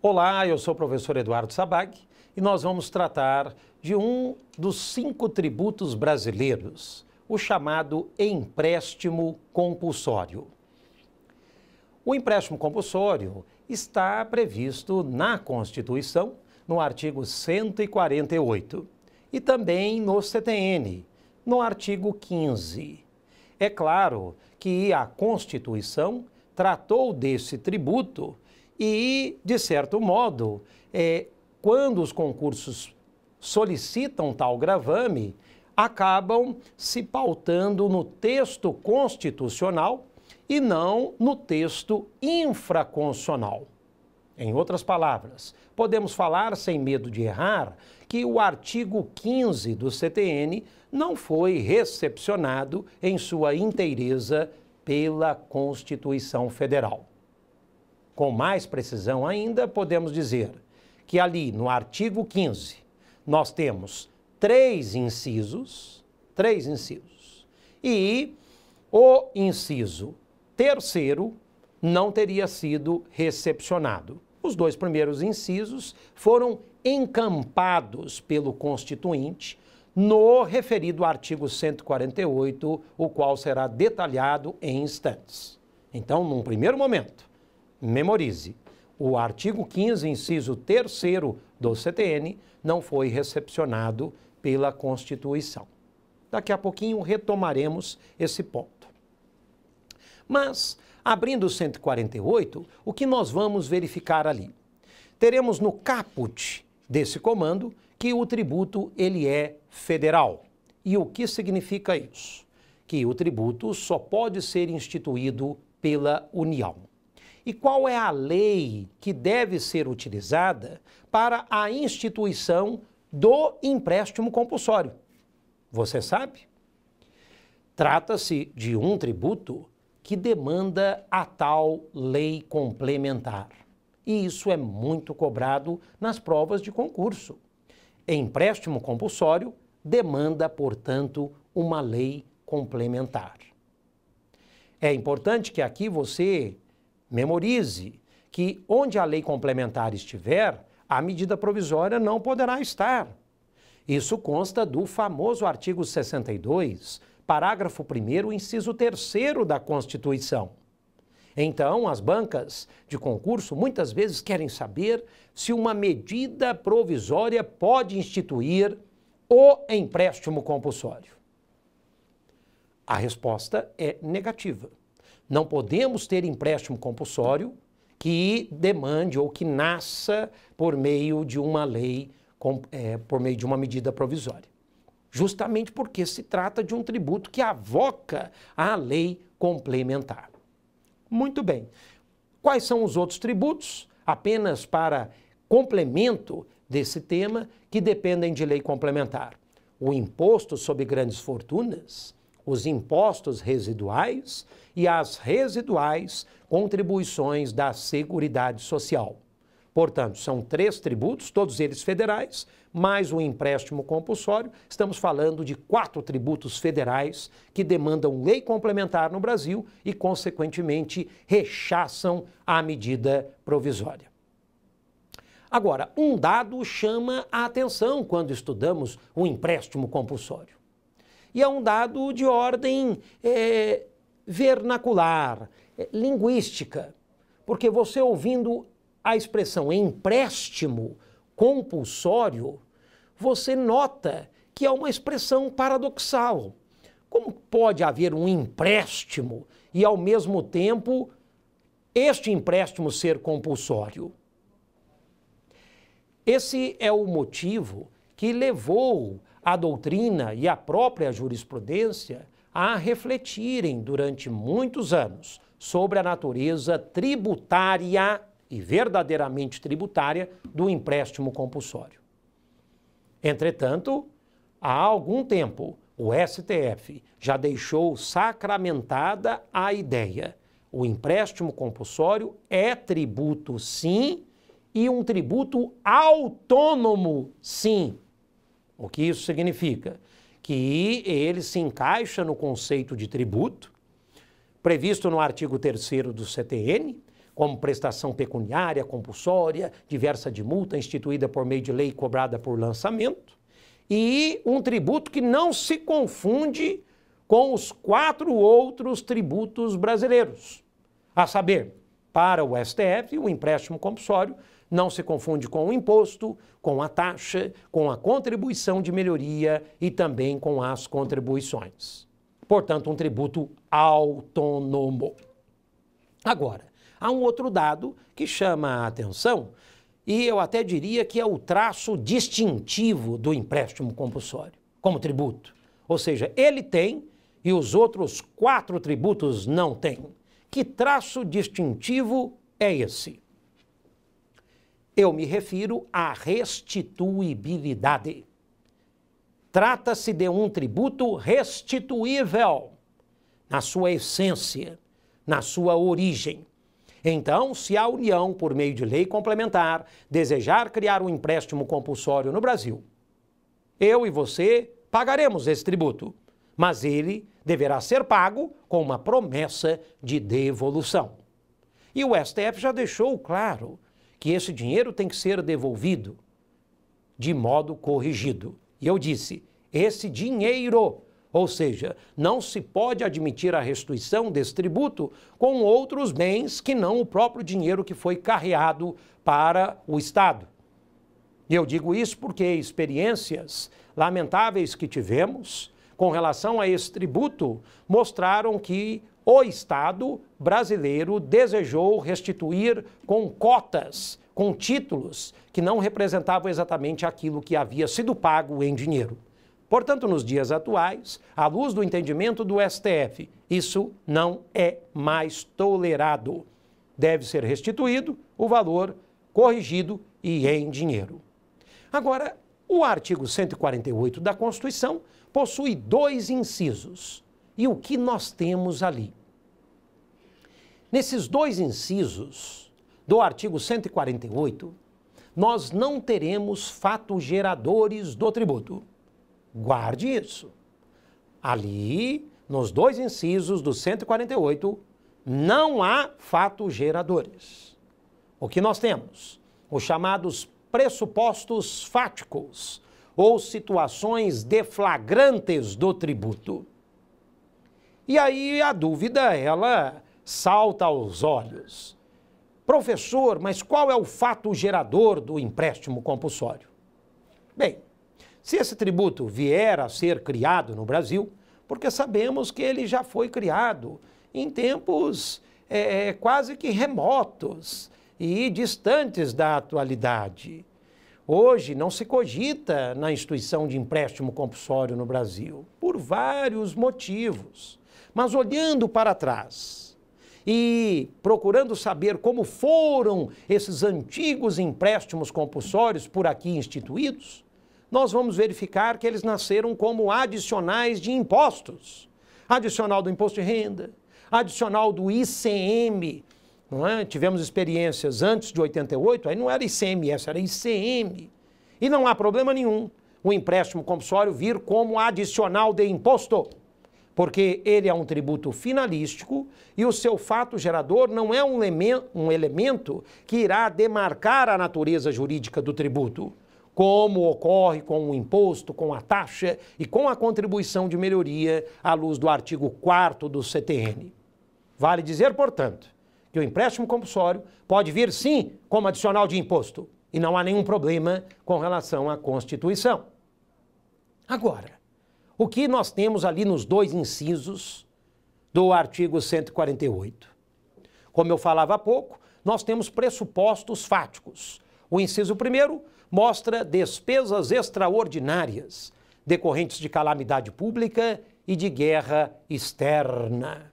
Olá, eu sou o professor Eduardo Sabag e nós vamos tratar de um dos cinco tributos brasileiros, o chamado empréstimo compulsório. O empréstimo compulsório está previsto na Constituição, no artigo 148, e também no CTN, no artigo 15. É claro que a Constituição tratou desse tributo e, de certo modo, é, quando os concursos solicitam tal gravame, acabam se pautando no texto constitucional e não no texto infraconstitucional. Em outras palavras, podemos falar sem medo de errar que o artigo 15 do CTN não foi recepcionado em sua inteireza pela Constituição Federal. Com mais precisão ainda, podemos dizer que ali no artigo 15 nós temos três incisos, três incisos. E o inciso terceiro não teria sido recepcionado. Os dois primeiros incisos foram encampados pelo Constituinte no referido artigo 148, o qual será detalhado em instantes. Então, num primeiro momento, memorize. O artigo 15, inciso 3 do CTN, não foi recepcionado pela Constituição. Daqui a pouquinho retomaremos esse ponto. Mas, abrindo o 148, o que nós vamos verificar ali? Teremos no caput desse comando que o tributo ele é federal. E o que significa isso? Que o tributo só pode ser instituído pela União e qual é a lei que deve ser utilizada para a instituição do empréstimo compulsório. Você sabe? Trata-se de um tributo que demanda a tal lei complementar. E isso é muito cobrado nas provas de concurso. Empréstimo compulsório demanda, portanto, uma lei complementar. É importante que aqui você memorize que onde a lei complementar estiver, a medida provisória não poderá estar. Isso consta do famoso artigo 62, parágrafo 1, inciso 3 da Constituição. Então, as bancas de concurso muitas vezes querem saber se uma medida provisória pode instituir o empréstimo compulsório. A resposta é negativa. Não podemos ter empréstimo compulsório que demande ou que nasça por meio de uma lei, com, é, por meio de uma medida provisória. Justamente porque se trata de um tributo que avoca a lei complementar. Muito bem. Quais são os outros tributos? Apenas para complemento desse tema, que dependem de lei complementar. O imposto sobre grandes fortunas, os impostos residuais e as residuais contribuições da Seguridade Social. Portanto, são três tributos, todos eles federais, mais um empréstimo compulsório. Estamos falando de quatro tributos federais que demandam lei complementar no Brasil e, consequentemente, rechaçam a medida provisória. Agora, um dado chama a atenção quando estudamos o empréstimo compulsório e é um dado de ordem é, vernacular, é, linguística. Porque você ouvindo a expressão empréstimo compulsório, você nota que é uma expressão paradoxal. Como pode haver um empréstimo e, ao mesmo tempo, este empréstimo ser compulsório? Esse é o motivo que levou a doutrina e a própria jurisprudência a refletirem durante muitos anos sobre a natureza tributária e verdadeiramente tributária do empréstimo compulsório. Entretanto, há algum tempo, o STF já deixou sacramentada a ideia. O empréstimo compulsório é tributo, sim, e um tributo autônomo, sim, o que isso significa? Que ele se encaixa no conceito de tributo, previsto no artigo 3 do CTN, como prestação pecuniária, compulsória, diversa de multa instituída por meio de lei cobrada por lançamento, e um tributo que não se confunde com os quatro outros tributos brasileiros, a saber, para o STF, o empréstimo compulsório não se confunde com o imposto, com a taxa, com a contribuição de melhoria e também com as contribuições. Portanto, um tributo autônomo. Agora, há um outro dado que chama a atenção e eu até diria que é o traço distintivo do empréstimo compulsório como tributo. Ou seja, ele tem e os outros quatro tributos não têm. Que traço distintivo é esse? Eu me refiro à restituibilidade. Trata-se de um tributo restituível na sua essência, na sua origem. Então, se a União, por meio de lei complementar, desejar criar um empréstimo compulsório no Brasil, eu e você pagaremos esse tributo, mas ele deverá ser pago com uma promessa de devolução. E o STF já deixou claro que esse dinheiro tem que ser devolvido de modo corrigido. E eu disse: esse dinheiro, ou seja, não se pode admitir a restituição desse tributo com outros bens que não o próprio dinheiro que foi carreado para o Estado. E eu digo isso porque experiências lamentáveis que tivemos com relação a esse tributo mostraram que o Estado brasileiro desejou restituir com cotas, com títulos que não representavam exatamente aquilo que havia sido pago em dinheiro. Portanto, nos dias atuais, à luz do entendimento do STF, isso não é mais tolerado. Deve ser restituído o valor corrigido e em dinheiro. Agora, o artigo 148 da Constituição possui dois incisos e o que nós temos ali. Nesses dois incisos do artigo 148, nós não teremos fatos geradores do tributo. Guarde isso. Ali, nos dois incisos do 148, não há fatos geradores. O que nós temos? Os chamados pressupostos fáticos ou situações deflagrantes do tributo. E aí a dúvida, ela salta aos olhos. Professor, mas qual é o fato gerador do empréstimo compulsório? Bem, se esse tributo vier a ser criado no Brasil, porque sabemos que ele já foi criado em tempos é, é quase que remotos e distantes da atualidade. Hoje não se cogita na instituição de empréstimo compulsório no Brasil, por vários motivos. Mas olhando para trás e procurando saber como foram esses antigos empréstimos compulsórios por aqui instituídos, nós vamos verificar que eles nasceram como adicionais de impostos. Adicional do imposto de renda, adicional do ICM. Não é? Tivemos experiências antes de 88, aí não era ICMS, era ICM. E não há problema nenhum o empréstimo compulsório vir como adicional de imposto porque ele é um tributo finalístico e o seu fato gerador não é um, elemento que irá demarcar a natureza jurídica do tributo, como ocorre com o imposto, com a taxa e com a contribuição de melhoria à luz do artigo 4 do CTN. Vale dizer, portanto, que o empréstimo compulsório pode vir sim como adicional de imposto e não há nenhum problema com relação à Constituição. Agora, o que nós temos ali nos dois incisos do artigo 148? Como eu falava há pouco, nós temos pressupostos fáticos. O inciso primeiro mostra despesas extraordinárias decorrentes de calamidade pública e de guerra externa.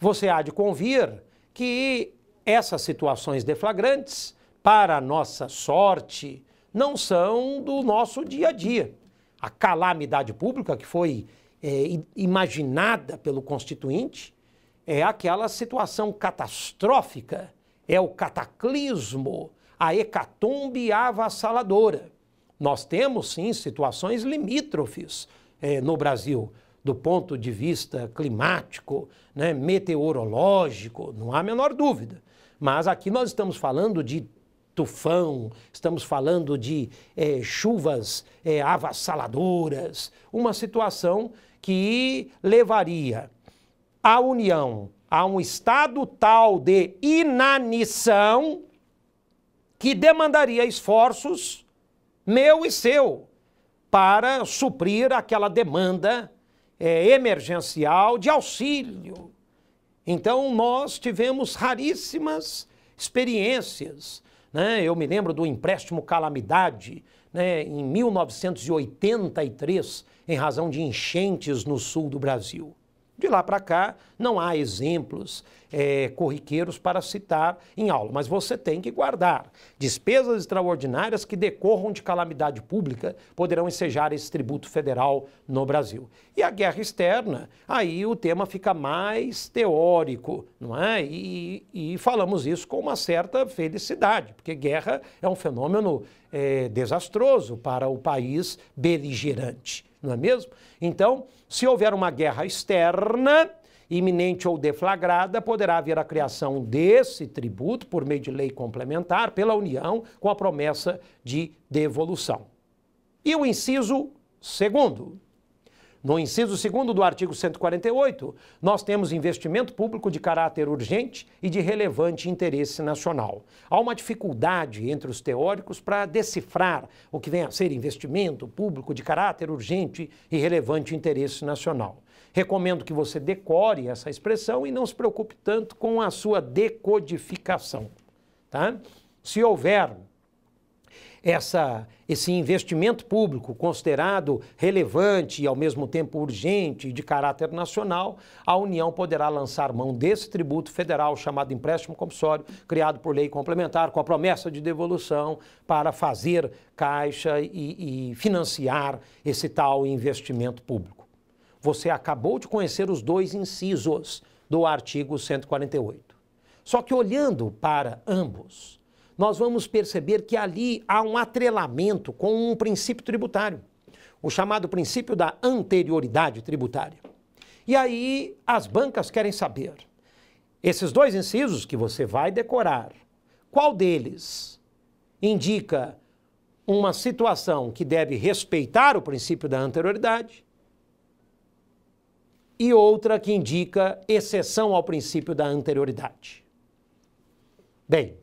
Você há de convir que essas situações deflagrantes, para nossa sorte, não são do nosso dia a dia a calamidade pública que foi é, imaginada pelo Constituinte, é aquela situação catastrófica, é o cataclismo, a hecatombe avassaladora. Nós temos, sim, situações limítrofes é, no Brasil, do ponto de vista climático, né, meteorológico, não há a menor dúvida. Mas aqui nós estamos falando de tufão, estamos falando de é, chuvas é, avassaladoras, uma situação que levaria a União a um estado tal de inanição que demandaria esforços meu e seu para suprir aquela demanda é, emergencial de auxílio. Então, nós tivemos raríssimas experiências né? Eu me lembro do empréstimo calamidade né, em 1983, em razão de enchentes no sul do Brasil. De lá para cá, não há exemplos é, corriqueiros para citar em aula, mas você tem que guardar. Despesas extraordinárias que decorram de calamidade pública poderão ensejar esse tributo federal no Brasil. E a guerra externa, aí o tema fica mais teórico, não é? E, e falamos isso com uma certa felicidade, porque guerra é um fenômeno é, desastroso para o país beligerante não é mesmo? Então, se houver uma guerra externa, iminente ou deflagrada, poderá haver a criação desse tributo por meio de lei complementar pela União com a promessa de devolução. E o inciso segundo, no inciso 2 do artigo 148, nós temos investimento público de caráter urgente e de relevante interesse nacional. Há uma dificuldade entre os teóricos para decifrar o que vem a ser investimento público de caráter urgente e relevante interesse nacional. Recomendo que você decore essa expressão e não se preocupe tanto com a sua decodificação. Tá? Se houver essa, esse investimento público considerado relevante e ao mesmo tempo urgente e de caráter nacional, a União poderá lançar mão desse tributo federal chamado empréstimo compulsório, criado por lei complementar, com a promessa de devolução para fazer caixa e, e financiar esse tal investimento público. Você acabou de conhecer os dois incisos do artigo 148. Só que olhando para ambos, nós vamos perceber que ali há um atrelamento com um princípio tributário, o chamado princípio da anterioridade tributária. E aí as bancas querem saber, esses dois incisos que você vai decorar, qual deles indica uma situação que deve respeitar o princípio da anterioridade e outra que indica exceção ao princípio da anterioridade. Bem,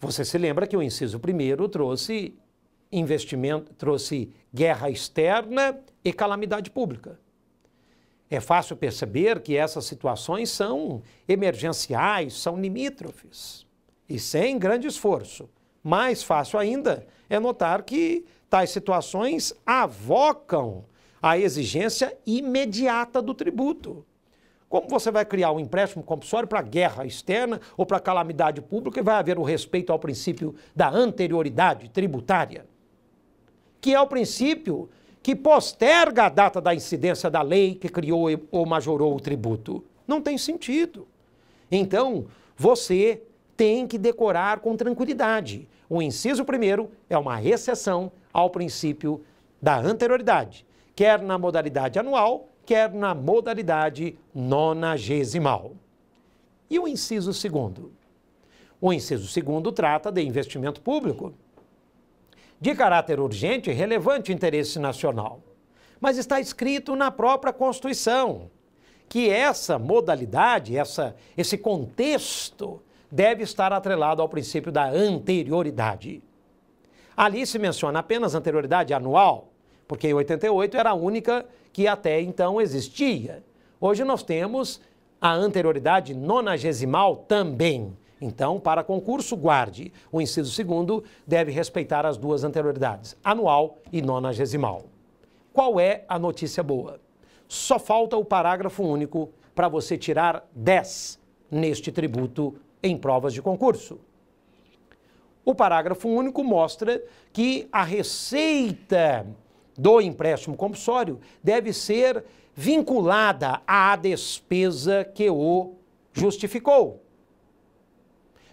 você se lembra que o inciso primeiro trouxe investimento, trouxe guerra externa e calamidade pública. É fácil perceber que essas situações são emergenciais, são limítrofes e sem grande esforço. Mais fácil ainda é notar que tais situações avocam a exigência imediata do tributo. Como você vai criar um empréstimo compulsório para guerra externa ou para calamidade pública e vai haver o respeito ao princípio da anterioridade tributária, que é o princípio que posterga a data da incidência da lei que criou ou majorou o tributo. Não tem sentido. Então, você tem que decorar com tranquilidade. O inciso primeiro é uma exceção ao princípio da anterioridade, quer na modalidade anual, quer na modalidade nonagesimal. E o inciso segundo? O inciso segundo trata de investimento público, de caráter urgente e relevante interesse nacional. Mas está escrito na própria Constituição que essa modalidade, essa, esse contexto, deve estar atrelado ao princípio da anterioridade. Ali se menciona apenas anterioridade anual, porque em 88 era a única que até então existia. Hoje nós temos a anterioridade nonagesimal também. Então, para concurso, guarde. O inciso segundo deve respeitar as duas anterioridades, anual e nonagesimal. Qual é a notícia boa? Só falta o parágrafo único para você tirar 10 neste tributo em provas de concurso. O parágrafo único mostra que a receita do empréstimo compulsório deve ser vinculada à despesa que o justificou.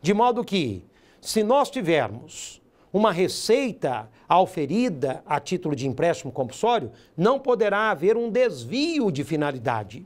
De modo que, se nós tivermos uma receita auferida a título de empréstimo compulsório, não poderá haver um desvio de finalidade.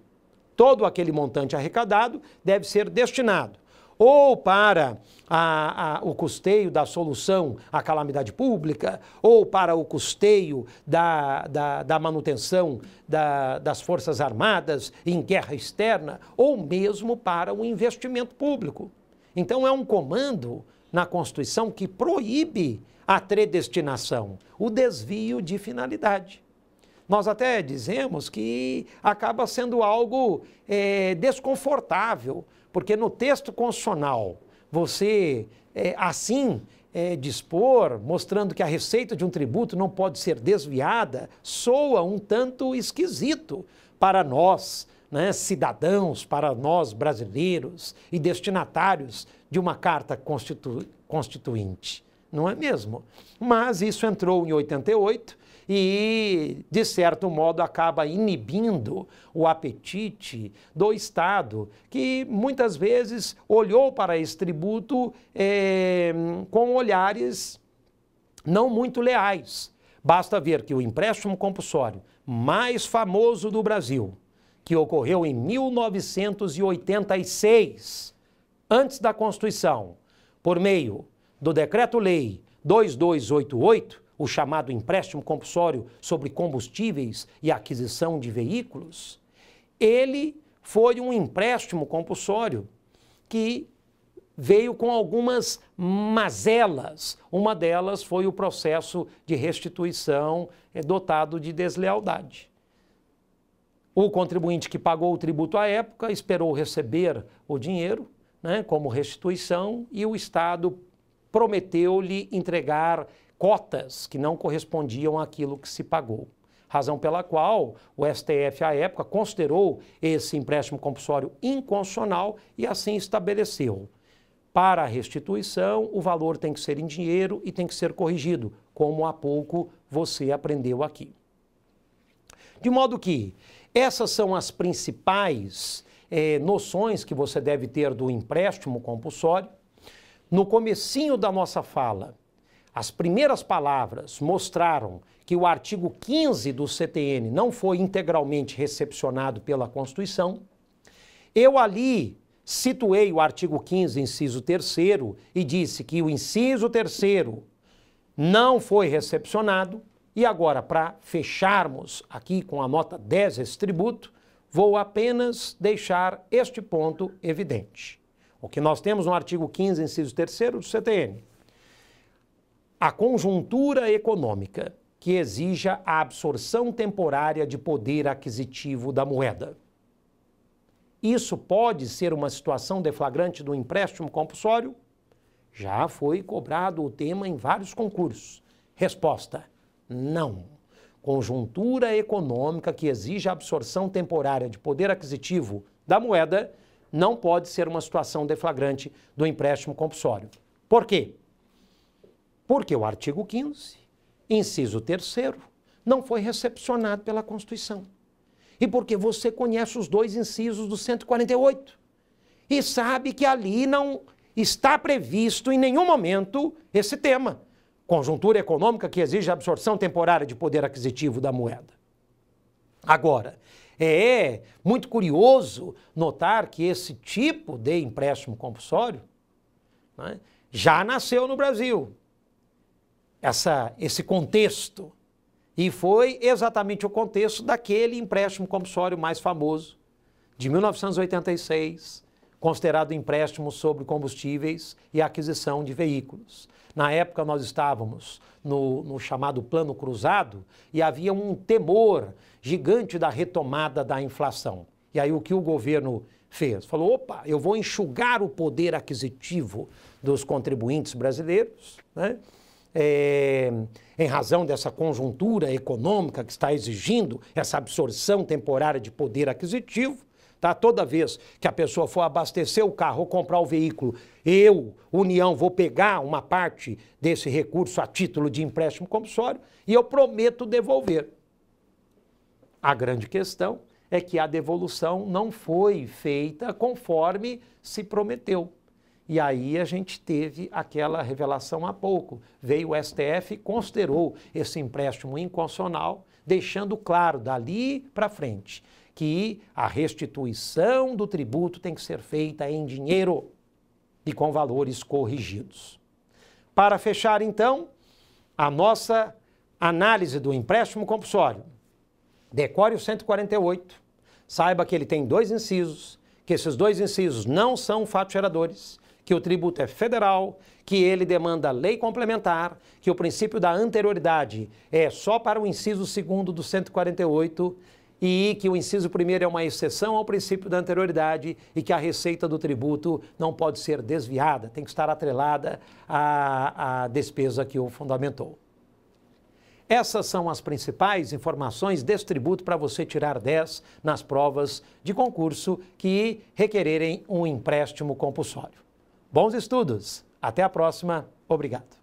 Todo aquele montante arrecadado deve ser destinado ou para a, a, o custeio da solução à calamidade pública, ou para o custeio da, da, da manutenção da, das Forças Armadas em guerra externa, ou mesmo para o investimento público. Então, é um comando na Constituição que proíbe a predestinação, o desvio de finalidade. Nós até dizemos que acaba sendo algo é, desconfortável porque no texto constitucional, você é, assim é, dispor, mostrando que a receita de um tributo não pode ser desviada, soa um tanto esquisito para nós, né, cidadãos, para nós brasileiros e destinatários de uma carta constitu, constituinte. Não é mesmo? Mas isso entrou em 88 e, de certo modo, acaba inibindo o apetite do Estado, que muitas vezes olhou para esse tributo é, com olhares não muito leais. Basta ver que o empréstimo compulsório mais famoso do Brasil, que ocorreu em 1986, antes da Constituição, por meio do Decreto-Lei 2288, o chamado empréstimo compulsório sobre combustíveis e aquisição de veículos, ele foi um empréstimo compulsório que veio com algumas mazelas. Uma delas foi o processo de restituição eh, dotado de deslealdade. O contribuinte que pagou o tributo à época esperou receber o dinheiro né, como restituição e o Estado prometeu-lhe entregar cotas que não correspondiam àquilo que se pagou. Razão pela qual o STF, à época, considerou esse empréstimo compulsório inconstitucional e assim estabeleceu. Para a restituição, o valor tem que ser em dinheiro e tem que ser corrigido, como há pouco você aprendeu aqui. De modo que essas são as principais eh, noções que você deve ter do empréstimo compulsório. No comecinho da nossa fala, as primeiras palavras mostraram que o artigo 15 do CTN não foi integralmente recepcionado pela Constituição. Eu ali situei o artigo 15, inciso 3, e disse que o inciso 3 não foi recepcionado. E agora, para fecharmos aqui com a nota 10 esse tributo, vou apenas deixar este ponto evidente. O que nós temos no artigo 15, inciso 3 do CTN a conjuntura econômica que exija a absorção temporária de poder aquisitivo da moeda. Isso pode ser uma situação deflagrante do empréstimo compulsório? Já foi cobrado o tema em vários concursos. Resposta: não. Conjuntura econômica que exija a absorção temporária de poder aquisitivo da moeda não pode ser uma situação deflagrante do empréstimo compulsório. Por quê? Porque o artigo 15, inciso 3, não foi recepcionado pela Constituição. E porque você conhece os dois incisos do 148 e sabe que ali não está previsto em nenhum momento esse tema. Conjuntura econômica que exige a absorção temporária de poder aquisitivo da moeda. Agora, é, é muito curioso notar que esse tipo de empréstimo compulsório né, já nasceu no Brasil essa, esse contexto. E foi exatamente o contexto daquele empréstimo compulsório mais famoso, de 1986, considerado empréstimo sobre combustíveis e aquisição de veículos. Na época, nós estávamos no, no, chamado plano cruzado e havia um temor gigante da retomada da inflação. E aí, o que o governo fez? Falou: opa, eu vou enxugar o poder aquisitivo dos contribuintes brasileiros, né? é, em razão dessa conjuntura econômica que está exigindo essa absorção temporária de poder aquisitivo, tá? Toda vez que a pessoa for abastecer o carro ou comprar o veículo, eu, União, vou pegar uma parte desse recurso a título de empréstimo compulsório e eu prometo devolver. A grande questão é que a devolução não foi feita conforme se prometeu. E aí a gente teve aquela revelação há pouco. Veio o STF e considerou esse empréstimo inconstitucional, deixando claro dali para frente que a restituição do tributo tem que ser feita em dinheiro e com valores corrigidos. Para fechar, então, a nossa análise do empréstimo compulsório. Decore o 148. Saiba que ele tem dois incisos, que esses dois incisos não são fatos geradores que o tributo é federal, que ele demanda lei complementar, que o princípio da anterioridade é só para o inciso segundo do 148 e que o inciso primeiro é uma exceção ao princípio da anterioridade e que a receita do tributo não pode ser desviada, tem que estar atrelada à, à despesa que o fundamentou. Essas são as principais informações desse tributo para você tirar 10 nas provas de concurso que requererem um empréstimo compulsório. Bons estudos. Até a próxima. Obrigado.